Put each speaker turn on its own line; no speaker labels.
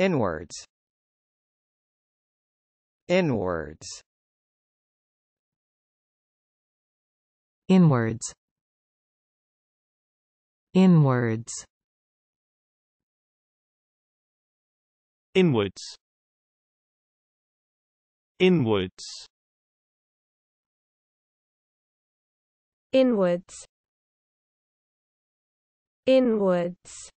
inwards inwards inwards inwards inwards inwards inwards inwards